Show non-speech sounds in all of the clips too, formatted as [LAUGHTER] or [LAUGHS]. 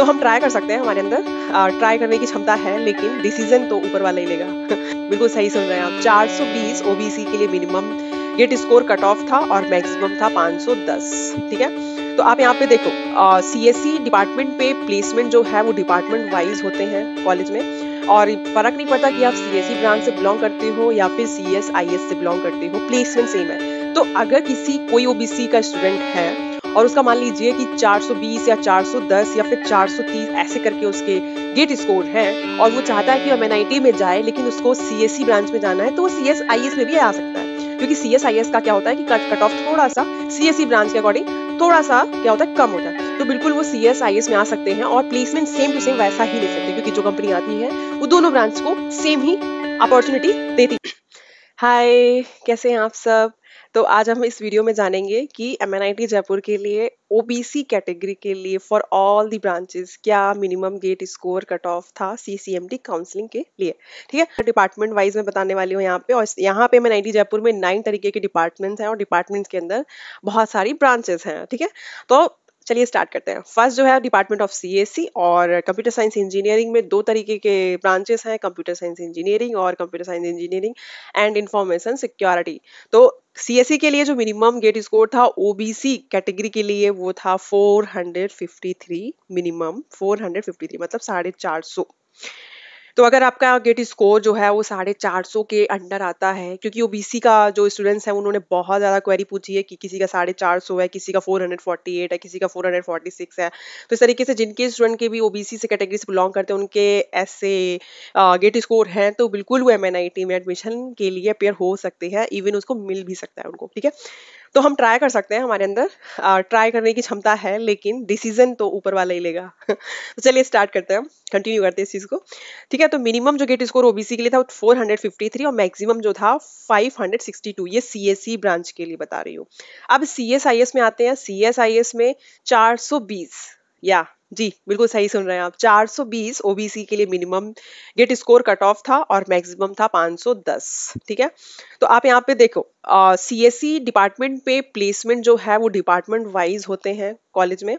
तो हम ट्राई कर सकते हैं हमारे अंदर ट्राई करने की क्षमता है लेकिन डिसीजन तो ऊपर वाला ही लेगा [LAUGHS] बिल्कुल सही सुन रहे हैं आप 420 ओबीसी के लिए minimum GATE score cut off था और मैक्सिमम था 510 ठीक है तो आप यहाँ पे देखो सी एस सी डिपार्टमेंट पे प्लेसमेंट जो है वो डिपार्टमेंट वाइज होते हैं कॉलेज में और फर्क नहीं पड़ता कि आप सी एस सी ब्रांच से बिलोंग करते हो या फिर सी एस आई एस से बिलोंग करते हो प्लेसमेंट सेम है तो अगर किसी कोई सी का स्टूडेंट है और उसका मान लीजिए कि 420 या 410 या फिर 430 ऐसे करके उसके गेट स्कोर है और वो चाहता है कि हम एन में जाए लेकिन उसको सी ब्रांच e में जाना है तो वो सी में भी आ सकता है क्योंकि सी का क्या होता है कि कट कट ऑफ थोड़ा सा सी ब्रांच e के अकॉर्डिंग थोड़ा सा क्या होता है कम होता है तो बिल्कुल वो सी में आ सकते हैं और प्लेसमेंट सेम टू सेम वैसा ही ले सकते हैं क्योंकि जो कंपनी आती है वो दोनों ब्रांच को सेम ही अपॉर्चुनिटी देती हाय कैसे हैं आप सब तो आज हम इस वीडियो में जानेंगे कि एम जयपुर के लिए ओ कैटेगरी के लिए फॉर ऑल दी ब्रांचेस क्या minimum GATE score cut off था C C M T counselling के लिए ठीक है डिपार्टमेंट तो वाइज मैं बताने वाली हूँ यहाँ पे और यहाँ पे मैं आई जयपुर में नाइन तरीके के डिपार्टमेंट्स हैं और डिपार्टमेंट्स के अंदर बहुत सारी ब्रांचेस हैं ठीक है तो चलिए स्टार्ट करते हैं फर्स्ट जो है डिपार्टमेंट ऑफ सी और कंप्यूटर साइंस इंजीनियरिंग में दो तरीके के ब्रांचेस हैं कंप्यूटर साइंस इंजीनियरिंग और computer science engineering and information security तो सी के लिए जो मिनिमम गेट स्कोर था ओ कैटेगरी के लिए वो था 453 मिनिमम 453 मतलब साढ़े चार सौ तो अगर आपका गेट स्कोर जो है वो साढ़े चार सौ के अंडर आता है क्योंकि सी का जो स्टूडेंट्स हैं उन्होंने बहुत ज़्यादा क्वेरी पूछी है कि किसी का साढ़े चार सौ है किसी का फोर हंड्रेड फोर्टी एट है किसी का फोर हंड्रेड फोर्टी सिक्स है तो इस तरीके से जिनके स्टूडेंट के भी सी से कैटेगरी से बिलोंग करते हैं उनके ऐसे गेट स्कोर हैं तो बिल्कुल वो एम में एडमिशन के लिए अपेयर हो सकते हैं इवन उसको मिल भी सकता है उनको ठीक है तो हम ट्राई कर सकते हैं हमारे अंदर ट्राई करने की क्षमता है लेकिन डिसीजन तो ऊपर वाला ही लेगा [LAUGHS] तो चलिए स्टार्ट करते हैं कंटिन्यू करते हैं इस चीज़ को ठीक है तो मिनिमम जो गेट स्कोर ओबीसी के लिए था वो 453 और मैक्सिमम जो था 562 ये सीएससी ब्रांच e के लिए बता रही हूँ अब सी में आते हैं सी में चार या जी बिल्कुल सही सुन रहे हैं आप 420 ओबीसी के लिए minimum GATE score cut off था और मैक्सिमम था 510 ठीक है तो आप यहाँ पे देखो सी एस सी डिपार्टमेंट पे प्लेसमेंट जो है वो डिपार्टमेंट वाइज होते हैं कॉलेज में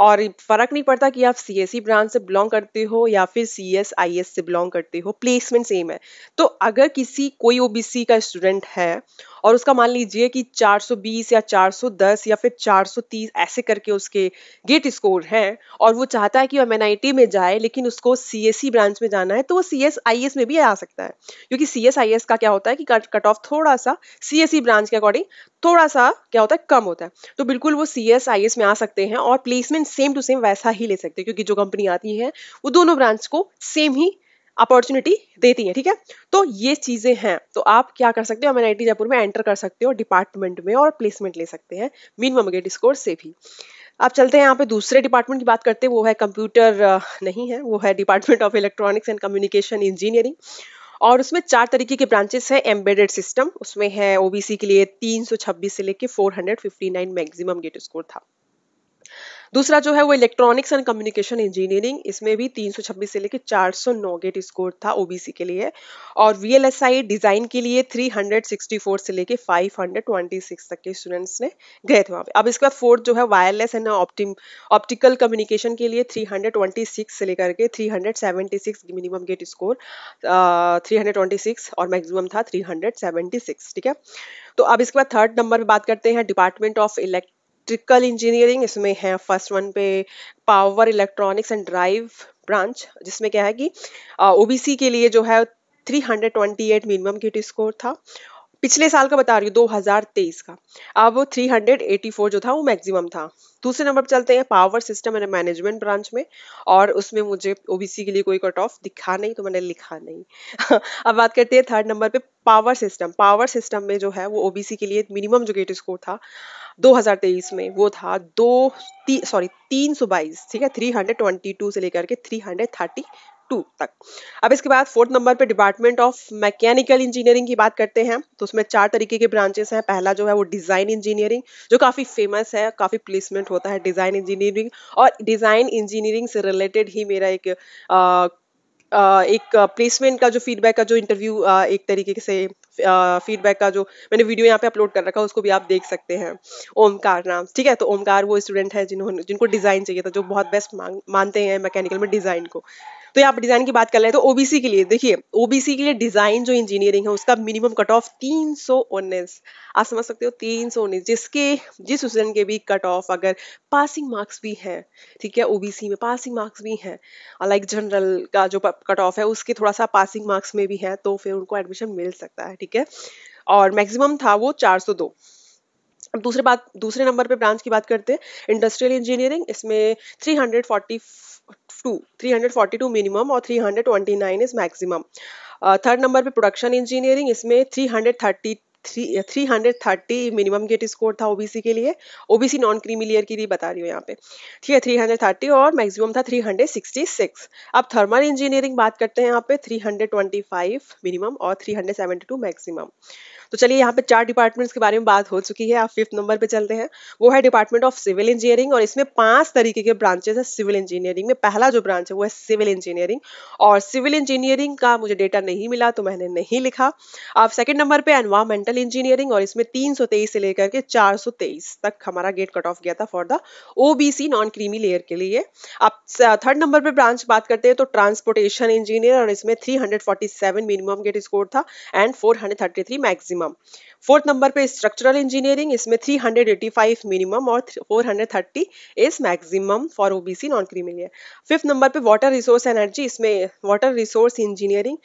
और फ़र्क नहीं पड़ता कि आप सी एस सी ब्रांच से बिलोंग करते हो या फिर सी एस आई एस से बिलोंग करते हो प्लेसमेंट सेम है तो अगर किसी कोई ओ बी सी का स्टूडेंट है और उसका मान लीजिए कि 420 या 410 या फिर 430 ऐसे करके उसके गेट स्कोर हैं और वो चाहता है कि वो एम में जाए लेकिन उसको सी एस सी ब्रांच में जाना है तो वो सी एस आई एस में भी आ सकता है क्योंकि सी एस आई एस का क्या होता है कि कट ऑफ थोड़ा सा सी सीएसई ब्रांच e के अकॉर्डिंग थोड़ा सा क्या होता है कम होता है तो बिल्कुल वो सी एस आई एस में आ सकते हैं और प्लेसमेंट सेम टू सेम वैसा ही ले सकते हैं क्योंकि जो कंपनी आती है वो दोनों ब्रांच को सेम ही अपॉर्चुनिटी देती है ठीक है तो ये चीज़ें हैं तो आप क्या कर सकते हो एम आई जयपुर में एंटर कर सकते हो डिपार्टमेंट में और प्लेसमेंट ले सकते हैं मिनिमम गेट स्कोर से भी आप चलते हैं यहाँ पे दूसरे डिपार्टमेंट की बात करते हैं वो है कंप्यूटर नहीं है वो है department of electronics and communication engineering और उसमें चार तरीके के ब्रांचेस है एम्बेडेड सिस्टम उसमें है ओबीसी के लिए 326 से लेके 459 मैक्सिमम गेट स्कोर था दूसरा जो है वो इलेक्ट्रॉनिक्स एंड कम्युनिकेशन इंजीनियरिंग इसमें भी 326 से लेकर 409 गेट स्कोर था ओबीसी के लिए और वीएलएसआई डिजाइन के लिए 364 से लेकर 526 तक के स्टूडेंट्स ने गए थे वहाँ पे अब इसके बाद फोर्थ जो है wireless and optim optical communication के लिए 326 से लेकर के 376 मिनिमम गेट स्कोर थ्री और मैक्सिमम था थ्री ठीक है तो अब इसके बाद थर्ड नंबर पर बात करते हैं department of elect electrical engineering इसमें है फर्स्ट वन पे power electronics and drive branch जिसमें क्या है कि ओबीसी के लिए जो है 328 मिनिमम क्यूटी स्कोर था पिछले साल का बता रही हूँ 2023 का अब 384 जो था वो मैक्सिमम था दूसरे नंबर पर चलते हैं power system and management branch में और उसमें मुझे ओबीसी के लिए कोई कट ऑफ दिखा नहीं तो मैंने लिखा नहीं [LAUGHS] अब बात करते हैं थर्ड नंबर पे पावर सिस्टम पावर सिस्टम में जो है वो ओबीसी के लिए मिनिमम जो गेट स्कोर था 2023 में वो था दो सॉरी तीन सौ बाईस ठीक है 322 से लेकर के 332 तक अब इसके बाद फोर्थ नंबर पे डिपार्टमेंट ऑफ मैकेनिकल इंजीनियरिंग की बात करते हैं तो उसमें चार तरीके के ब्रांचेस हैं पहला जो है वो डिज़ाइन इंजीनियरिंग जो काफ़ी फेमस है काफ़ी प्लेसमेंट होता है डिज़ाइन इंजीनियरिंग और डिज़ाइन इंजीनियरिंग से रिलेटेड ही मेरा एक आ, एक प्लेसमेंट का जो फीडबैक का जो इंटरव्यू एक तरीके से फीडबैक का जो मैंने वीडियो यहाँ पे अपलोड कर रखा है उसको भी आप देख सकते हैं ओमकार नाम ठीक है तो ओमकार वो स्टूडेंट है जिन्होंने जिनको डिज़ाइन चाहिए था जो बहुत बेस्ट मानते हैं मैकेनिकल में डिज़ाइन को तो यहाँ पर डिजाइन की बात कर रहे तो ओबीसी के लिए देखिए ओबीसी के लिए डिजाइन जो इंजीनियरिंग है उसका मिनिमम कट ऑफ तीन सौ उन्नीस आप समझ सकते हो तीन सौ उन्नीस जिसके जिस स्टूडेंट के भी कट ऑफ अगर पासिंग मार्क्स भी हैं ठीक है ओबीसी में पासिंग मार्क्स भी हैं लाइक जनरल का जो कट ऑफ है उसके थोड़ा सा पासिंग मार्क्स में भी है तो फिर उनको एडमिशन मिल सकता है ठीक है और मैक्सिमम था वो चार सौ दो दूसरे बात दूसरे नंबर पे ब्रांच की बात करते हैं इंडस्ट्रियल इंजीनियरिंग इसमें three hundred forty two three hundred forty two minimum और three hundred twenty nine is maximum third number पे प्रोडक्शन इंजीनियरिंग इसमें three hundred thirty three three hundred thirty minimum GATE score था OBC के लिए OBC non creamy layer की भी बता रही हूँ यहाँ पे ठीक है थ्री हंड्रेड थर्टी और मैक्सिमम था थ्री हंड्रेड सिक्सटी सिक्स अब थर्मल इंजीनियरिंग बात करते हैं यहाँ पे three hundred twenty five minimum और three hundred seventy two maximum तो चलिए यहाँ पे चार डिपार्टमेंट्स के बारे में बात हो चुकी है आप फिफ्थ नंबर पे चलते हैं वो है डिपार्टमेंट ऑफ सिविल इंजीनियरिंग और इसमें पांच तरीके के ब्रांचेस है सिविल इंजीनियरिंग में पहला जो ब्रांच है वो है सिविल इंजीनियरिंग और सिविल इंजीनियरिंग का मुझे डेटा नहीं मिला तो मैंने नहीं लिखा अब सेकेंड नंबर पे एनवायरमेंटल इंजीनियरिंग और इसमें तीन से लेकर के चार तक हमारा गेट कट ऑफ गया था for the OBC non creamy layer के लिए अब थर्ड नंबर पर ब्रांच बात करते हैं तो ट्रांसपोर्टेशन इंजीनियर और इसमें थ्री मिनिमम गेट स्कोर था and four maximum minimum fourth number पे स्ट्रक्चरल इंजीनियरिंग इसमें 385 मिनिमम और 430 is maximum for OBC non creamy layer fifth number पे वाटर रिसोर्स एनर्जी इसमें वाटर रिसोर्स इंजीनियरिंग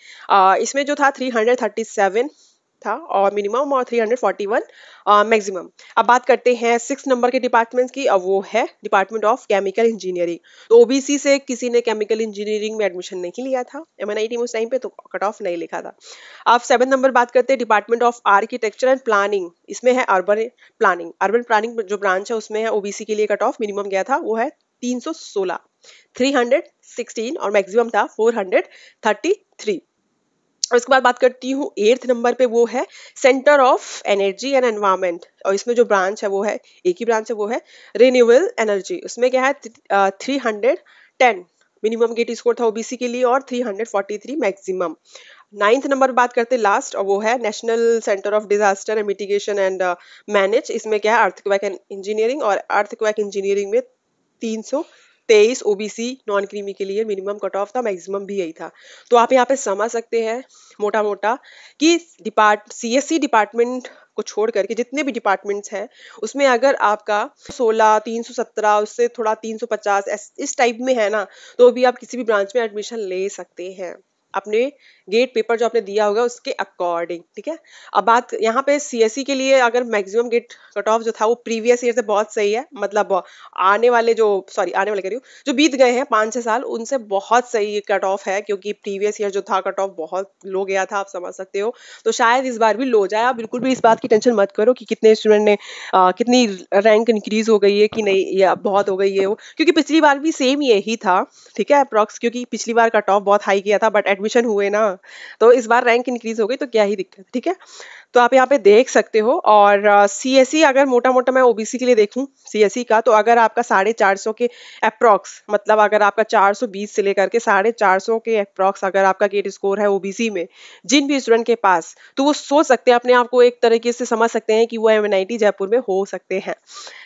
इसमें जो था 337 था और मिनिमम और 341 मैक्सिमम अब बात करते हैं सिक्स नंबर के डिपार्टमेंट्स की अब वो है डिपार्टमेंट ऑफ केमिकल इंजीनियरिंग तो ओबीसी से किसी ने केमिकल इंजीनियरिंग में एडमिशन नहीं लिया था एम एन उस टाइम पे तो कट ऑफ नहीं लिखा था अब सेवन नंबर बात करते हैं department of architecture and planning इसमें है अर्बन प्लानिंग अर्बन प्लानिंग जो ब्रांच है उसमें है ओबीसी के लिए कट ऑफ मिनिमम गया था वो है 316 316 और मैक्सिमम था 433 और उसके बाद बात करती हूँ एर्थ नंबर पे वो है centre of energy and environment और इसमें जो ब्रांच है वो है एक ही ब्रांच है वो है रिन्यूएबल एनर्जी उसमें क्या है three hundred ten minimum GATE score था ओबीसी के लिए और three hundred forty three maximum ninth number बात करते हैं लास्ट और वो है national centre of disaster and mitigation and manage इसमें क्या है अर्थक्वैक एंड इंजीनियरिंग और अर्थक्वैक इंजीनियरिंग में तीन सौ तेईस ओबीसी नॉन क्रीमी के लिए मिनिमम कट ऑफ था मैक्सिमम भी यही था तो आप यहाँ पे समझ सकते हैं मोटा मोटा कि डिपार्ट सीएससी डिपार्टमेंट को छोड़ करके जितने भी डिपार्टमेंट्स हैं उसमें अगर आपका 16, 317 उससे थोड़ा 350 इस टाइप में है ना तो भी आप किसी भी ब्रांच में एडमिशन ले सकते हैं अपने गेट पेपर जो आपने दिया होगा उसके अकॉर्डिंग ठीक है अब बात यहाँ पे सीएससी e के लिए अगर मैक्सिमम गेट कट ऑफ जो था वो प्रीवियस ईयर से बहुत सही है मतलब आने वाले जो सॉरी आने वाले कह रही हूँ जो बीत गए हैं पाँच छः साल उनसे बहुत सही कट ऑफ है क्योंकि प्रीवियस ईयर जो था कट ऑफ बहुत लो गया था आप समझ सकते हो तो शायद इस बार भी लो जाए आप बिल्कुल भी इस बात की टेंशन मत करो कि कितने स्टूडेंट ने आ, कितनी रैंक इंक्रीज हो गई है कि नहीं या बहुत हो गई है वो क्योंकि पिछली बार भी सेम यही था ठीक है अप्रॉक्स क्योंकि पिछली बार कट ऑफ बहुत हाई किया था बट एडमिशन हुए ना तो इस बार रैंक इंक्रीज हो गई तो क्या ही दिक्कत ठीक है तो आप यहाँ पे देख सकते हो और सी एस सी अगर मोटा मोटा मैं ओबीसी के लिए देखूँ सी एस सी e का तो अगर आपका साढ़े चार सौ के अप्रॉक्स मतलब अगर आपका चार सौ बीस से लेकर के साढ़े चार सौ के अप्रॉक्स अगर आपका गेट स्कोर है ओबीसी में जिन भी स्टूडेंट के पास तो वो सोच सकते हैं अपने आप को एक तरीके से समझ सकते हैं कि वो एम जयपुर में हो सकते हैं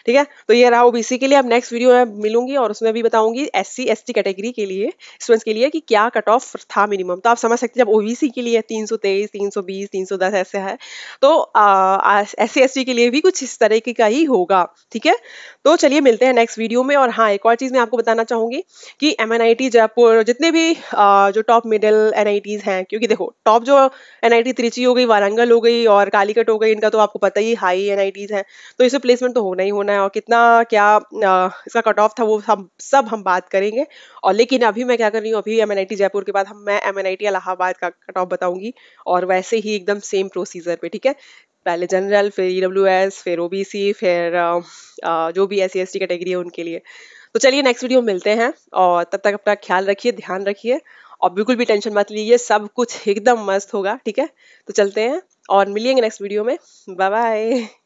ठीक है तो ये रहा ओबीसी के लिए अब नेक्स्ट वीडियो में मिलूंगी और उसमें भी बताऊंगी एस सी एस कैटेगरी के लिए स्टूडेंट्स के लिए कि क्या कट ऑफ था मिनिमम तो आप समझ सकते हैं जब ओबीसी के लिए तीन सौ तेईस तीन सौ बीस तीन सौ दस ऐसे है तो एस सी के लिए भी कुछ इस तरीके का ही होगा ठीक है तो चलिए मिलते हैं नेक्स्ट वीडियो में और हाँ एक और चीज़ मैं आपको बताना चाहूँगी कि एम जयपुर जितने भी आ, जो टॉप मिडल एन हैं क्योंकि देखो टॉप जो एन त्रिची हो गई वारंगल हो गई और कालीकट हो गई इनका तो आपको पता ही हाई एन हैं तो इसे प्लेसमेंट तो होना ही होना है और कितना क्या आ, इसका कट ऑफ था वो हम सब हम बात करेंगे और लेकिन अभी मैं क्या कर रही हूँ अभी एम जयपुर के बाद हम मैं एम इलाहाबाद का कट ऑफ बताऊँगी और वैसे ही एकदम सेम प्रोसीजर पे ठीक है पहले जनरल फिर ई डब्ल्यू एस फिर ओ बी सी फिर जो भी एस सी कैटेगरी है उनके लिए तो चलिए नेक्स्ट वीडियो मिलते हैं और तब तक अपना ख्याल रखिए ध्यान रखिए और बिल्कुल भी टेंशन मत लीजिए सब कुछ एकदम मस्त होगा ठीक है तो चलते हैं और मिलेंगे नेक्स्ट वीडियो में बाय बाय